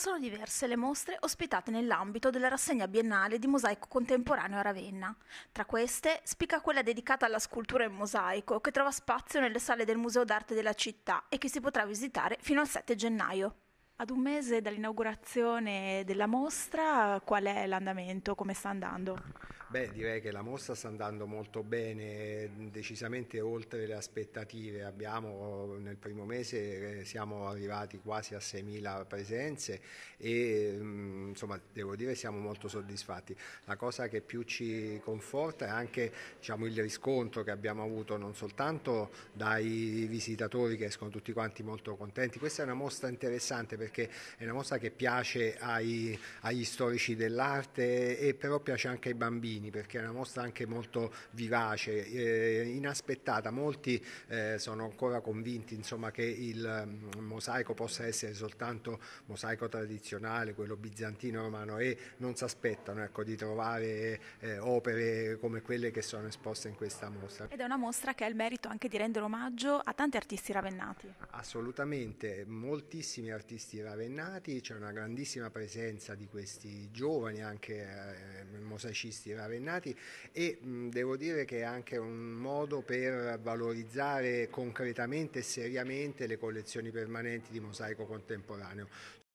Sono diverse le mostre ospitate nell'ambito della rassegna biennale di mosaico contemporaneo a Ravenna. Tra queste spicca quella dedicata alla scultura in mosaico, che trova spazio nelle sale del Museo d'arte della città e che si potrà visitare fino al 7 gennaio. Ad un mese dall'inaugurazione della mostra, qual è l'andamento, come sta andando? Beh, direi che la mostra sta andando molto bene, decisamente oltre le aspettative. Abbiamo, nel primo mese eh, siamo arrivati quasi a 6.000 presenze e mm, insomma devo dire siamo molto soddisfatti. La cosa che più ci conforta è anche diciamo, il riscontro che abbiamo avuto non soltanto dai visitatori che escono tutti quanti molto contenti, questa è una mostra interessante perché è una mostra che piace ai, agli storici dell'arte e però piace anche ai bambini perché è una mostra anche molto vivace, eh, inaspettata, molti eh, sono ancora convinti insomma, che il mm, mosaico possa essere soltanto mosaico tradizionale, quello bizantino Valentino Romano e non si aspettano ecco, di trovare eh, opere come quelle che sono esposte in questa mostra. Ed è una mostra che ha il merito anche di rendere omaggio a tanti artisti ravennati. Assolutamente, moltissimi artisti ravennati, c'è una grandissima presenza di questi giovani, anche eh, mosaicisti ravennati e mh, mm, devo dire che è anche un modo per valorizzare concretamente e seriamente le collezioni permanenti di mosaico contemporaneo.